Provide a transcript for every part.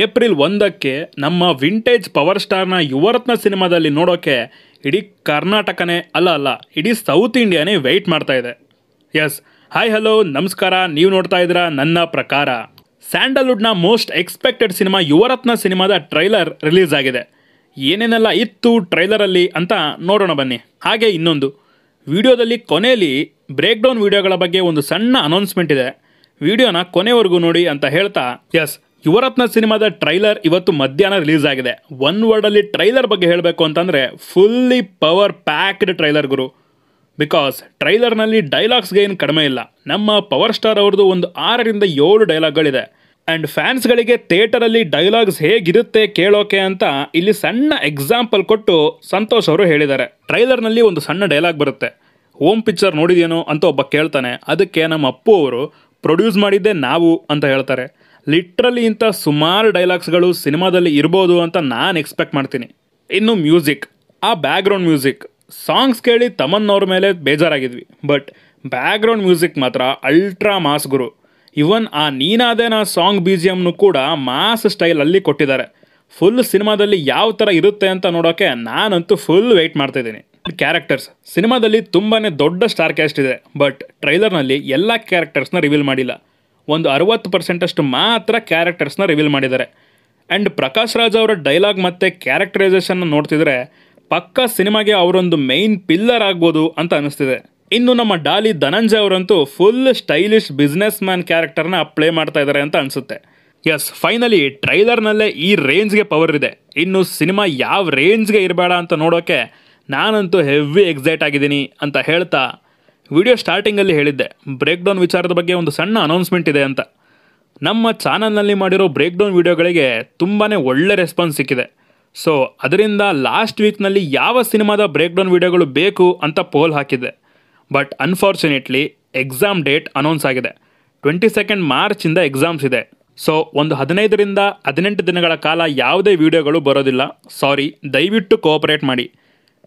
April ಒಂದಕ್ಕೆ ನಮ್ಮ vintage power ಸ್ಟಾರ್ನ Yuvarathna ಸಿನಿಮಾದಲ್ಲಿ ನೋಡೋಕ್ಕೆ ಇಡೀ ಕರ್ನಾಟಕನೇ ಅಲ್ಲ ಅಲ್ಲ ಇಡೀ ಸೌತ್ ಇಂಡಿಯಾನೇ ವೆಯ್ಟ್ ಮಾಡ್ತಾ ಇದೆ ಎಸ್ ಹಾಯ್ ಹಲೋ ನಮಸ್ಕಾರ ನೀವು ನೋಡ್ತಾ ಇದ್ದೀರಾ ನನ್ನ ಪ್ರಕಾರ ಸ್ಯಾಂಡಲ್ವುಡ್ನ ಮೋಸ್ಟ್ ಎಕ್ಸ್ಪೆಕ್ಟೆಡ್ ಸಿನಿಮಾ ಯುವರತ್ನ ಸಿನಿಮಾದ ಟ್ರೈಲರ್ ರಿಲೀಸ್ ಆಗಿದೆ ಏನೇನೆಲ್ಲ ಇತ್ತು ಟ್ರೈಲರಲ್ಲಿ ಅಂತ ನೋಡೋಣ ಬನ್ನಿ ಹಾಗೆ ಇನ್ನೊಂದು ವಿಡಿಯೋದಲ್ಲಿ ಕೊನೆಯಲ್ಲಿ ಬ್ರೇಕ್ಡೌನ್ ವಿಡಿಯೋಗಳ ಬಗ್ಗೆ ಒಂದು ಸಣ್ಣ ಅನೌನ್ಸ್ಮೆಂಟ್ ಇದೆ ವಿಡಿಯೋನ ಕೊನೆವರೆಗೂ ನೋಡಿ ಅಂತ ಹೇಳ್ತಾ ಎಸ್ ಯುವರತ್ನ ಸಿನಿಮಾದ ಟ್ರೈಲರ್ ಇವತ್ತು ಮಧ್ಯಾಹ್ನ ರಿಲೀಸ್ ಆಗಿದೆ ಒನ್ ವರ್ಡಲ್ಲಿ ಟ್ರೈಲರ್ ಬಗ್ಗೆ ಹೇಳಬೇಕು ಅಂತಂದರೆ ಫುಲ್ಲಿ ಪವರ್ ಪ್ಯಾಕ್ಡ್ ಟ್ರೈಲರ್ ಗುರು ಬಿಕಾಸ್ ಟ್ರೈಲರ್ನಲ್ಲಿ ಡೈಲಾಗ್ಸ್ಗೆ ಏನು ಕಡಿಮೆ ಇಲ್ಲ ನಮ್ಮ ಪವರ್ ಸ್ಟಾರ್ ಅವ್ರದ್ದು ಒಂದು ಆರರಿಂದ ಏಳು ಡೈಲಾಗ್ಗಳಿದೆ ಆ್ಯಂಡ್ ಫ್ಯಾನ್ಸ್ಗಳಿಗೆ ಥಿಯೇಟರಲ್ಲಿ ಡೈಲಾಗ್ಸ್ ಹೇಗಿರುತ್ತೆ ಕೇಳೋಕೆ ಅಂತ ಇಲ್ಲಿ ಸಣ್ಣ ಎಕ್ಸಾಂಪಲ್ ಕೊಟ್ಟು ಸಂತೋಷ್ ಅವರು ಹೇಳಿದ್ದಾರೆ ಟ್ರೈಲರ್ನಲ್ಲಿ ಒಂದು ಸಣ್ಣ ಡೈಲಾಗ್ ಬರುತ್ತೆ ಹೋಮ್ ಪಿಕ್ಚರ್ ನೋಡಿದೇನೋ ಅಂತ ಒಬ್ಬ ಕೇಳ್ತಾನೆ ಅದಕ್ಕೆ ನಮ್ಮ ಅಪ್ಪು ಅವರು ಪ್ರೊಡ್ಯೂಸ್ ಮಾಡಿದ್ದೆ ನಾವು ಅಂತ ಹೇಳ್ತಾರೆ ಲಿಟ್ರಲಿ ಇಂಥ ಸುಮಾರು ಡೈಲಾಗ್ಸ್ಗಳು ಸಿನಿಮಾದಲ್ಲಿ ಇರ್ಬೋದು ಅಂತ ನಾನು ಎಕ್ಸ್ಪೆಕ್ಟ್ ಮಾಡ್ತೀನಿ ಇನ್ನು ಮ್ಯೂಸಿಕ್ ಆ ಬ್ಯಾಕ್ಗ್ರೌಂಡ್ ಮ್ಯೂಸಿಕ್ ಸಾಂಗ್ಸ್ ಕೇಳಿ ತಮನ್ನವ್ರ ಮೇಲೆ ಬೇಜಾರಾಗಿದ್ವಿ ಬಟ್ ಬ್ಯಾಕ್ಗ್ರೌಂಡ್ ಮ್ಯೂಸಿಕ್ ಮಾತ್ರ ಅಲ್ಟ್ರಾ ಮಾಸ್ ಗುರು ಇವನ್ ಆ ನೀನಾದೇನ ಸಾಂಗ್ ಬಿ ಕೂಡ ಮಾಸ್ ಸ್ಟೈಲಲ್ಲಿ ಕೊಟ್ಟಿದ್ದಾರೆ ಫುಲ್ ಸಿನಿಮಾದಲ್ಲಿ ಯಾವ ಥರ ಇರುತ್ತೆ ಅಂತ ನೋಡೋಕ್ಕೆ ನಾನಂತೂ ಫುಲ್ ವೆಯ್ಟ್ ಇದ್ದೀನಿ ಕ್ಯಾರೆಕ್ಟರ್ಸ್ ಸಿನಿಮಾದಲ್ಲಿ ತುಂಬಾ ದೊಡ್ಡ ಸ್ಟಾರ್ ಕ್ಯಾಸ್ಟ್ ಇದೆ ಬಟ್ ಟ್ರೈಲರ್ನಲ್ಲಿ ಎಲ್ಲ ಕ್ಯಾರೆಕ್ಟರ್ಸ್ನ ರಿವೀಲ್ ಮಾಡಿಲ್ಲ ಒಂದು ಅರುವತ್ತು ಪರ್ಸೆಂಟಷ್ಟು ಮಾತ್ರ ಕ್ಯಾರೆಕ್ಟರ್ಸ್ನ ರಿವೀಲ್ ಮಾಡಿದ್ದಾರೆ ಆ್ಯಂಡ್ ಪ್ರಕಾಶ್ ರಾಜ್ ಅವರ ಡೈಲಾಗ್ ಮತ್ತು ಕ್ಯಾರೆಕ್ಟರೈಸೇಷನ್ನ ನೋಡ್ತಿದ್ರೆ ಪಕ್ಕಾ ಸಿನಿಮಾಗೆ ಅವರೊಂದು ಮೇಯ್ನ್ ಪಿಲ್ಲರ್ ಆಗ್ಬೋದು ಅಂತ ಅನಿಸ್ತಿದೆ ಇನ್ನು ನಮ್ಮ ಡಾಲಿ ಧನಂಜಯ ಅವರಂತೂ ಫುಲ್ ಸ್ಟೈಲಿಶ್ ಬಿಸ್ನೆಸ್ ಮ್ಯಾನ್ ಕ್ಯಾರೆಕ್ಟರ್ನ ಪ್ಲೇ ಮಾಡ್ತಾ ಇದ್ದಾರೆ ಅಂತ ಅನಿಸುತ್ತೆ ಎಸ್ ಫೈನಲಿ ಟ್ರೈಲರ್ನಲ್ಲೇ ಈ ರೇಂಜ್ಗೆ ಪವರ್ ಇದೆ ಇನ್ನು ಸಿನಿಮಾ ಯಾವ ರೇಂಜ್ಗೆ ಇರಬೇಡ ಅಂತ ನೋಡೋಕ್ಕೆ ನಾನಂತೂ ಹೆವಿ ಎಕ್ಸೈಟ್ ಆಗಿದ್ದೀನಿ ಅಂತ ಹೇಳ್ತಾ ವಿಡಿಯೋ ಸ್ಟಾರ್ಟಿಂಗಲ್ಲಿ ಹೇಳಿದ್ದೆ ಬ್ರೇಕ್ ಡೌನ್ ವಿಚಾರದ ಬಗ್ಗೆ ಒಂದು ಸಣ್ಣ ಅನೌನ್ಸ್ಮೆಂಟ್ ಇದೆ ಅಂತ ನಮ್ಮ ಚಾನಲ್ನಲ್ಲಿ ಮಾಡಿರೋ ಬ್ರೇಕ್ ಡೌನ್ ವೀಡಿಯೋಗಳಿಗೆ ತುಂಬಾ ಒಳ್ಳೆ ರೆಸ್ಪಾನ್ಸ್ ಸಿಕ್ಕಿದೆ ಸೊ ಅದರಿಂದ ಲಾಸ್ಟ್ ವೀಕ್ನಲ್ಲಿ ಯಾವ ಸಿನಿಮಾದ ಬ್ರೇಕ್ ಡೌನ್ ವೀಡಿಯೋಗಳು ಬೇಕು ಅಂತ ಪೋಲ್ ಹಾಕಿದ್ದೆ but unfortunately exam date announce ಆಗಿದೆ ಟ್ವೆಂಟಿ ಸೆಕೆಂಡ್ ಮಾರ್ಚಿಂದ ಎಕ್ಸಾಮ್ಸ್ ಇದೆ ಸೊ ಒಂದು ಹದಿನೈದರಿಂದ ಹದಿನೆಂಟು ದಿನಗಳ ಕಾಲ ಯಾವುದೇ ವೀಡಿಯೋಗಳು ಬರೋದಿಲ್ಲ ಸಾರಿ ದಯವಿಟ್ಟು ಕೋಆಪರೇಟ್ ಮಾಡಿ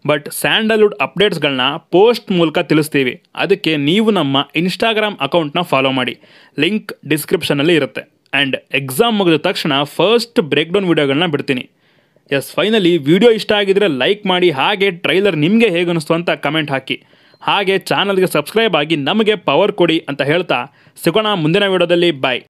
ಬಟ್ ಸ್ಯಾಂಡಲ್ವುಡ್ ಅಪ್ಡೇಟ್ಸ್ಗಳನ್ನ ಪೋಸ್ಟ್ ಮೂಲಕ ತಿಳಿಸ್ತೀವಿ ಅದಕ್ಕೆ ನೀವು ನಮ್ಮ ಇನ್ಸ್ಟಾಗ್ರಾಮ್ ಅಕೌಂಟ್ನ ಫಾಲೋ ಮಾಡಿ ಲಿಂಕ್ ಡಿಸ್ಕ್ರಿಪ್ಷನಲ್ಲಿ ಇರುತ್ತೆ ಆ್ಯಂಡ್ ಎಕ್ಸಾಮ್ ಮುಗಿದ ತಕ್ಷಣ ಫಸ್ಟ್ ಬ್ರೇಕ್ ಡೌನ್ ವೀಡಿಯೋಗಳನ್ನ ಬಿಡ್ತೀನಿ ಎಸ್ ಫೈನಲಿ ವಿಡಿಯೋ ಇಷ್ಟ ಆಗಿದ್ರೆ ಲೈಕ್ ಮಾಡಿ ಹಾಗೆ ಟ್ರೈಲರ್ ನಿಮಗೆ ಹೇಗೆ ಅನಿಸ್ತು ಅಂತ ಕಮೆಂಟ್ ಹಾಕಿ ಹಾಗೆ ಚಾನಲ್ಗೆ ಸಬ್ಸ್ಕ್ರೈಬ್ ಆಗಿ ನಮಗೆ ಪವರ್ ಕೊಡಿ ಅಂತ ಹೇಳ್ತಾ ಸಿಗೋಣ ಮುಂದಿನ ವಿಡಿಯೋದಲ್ಲಿ ಬಾಯ್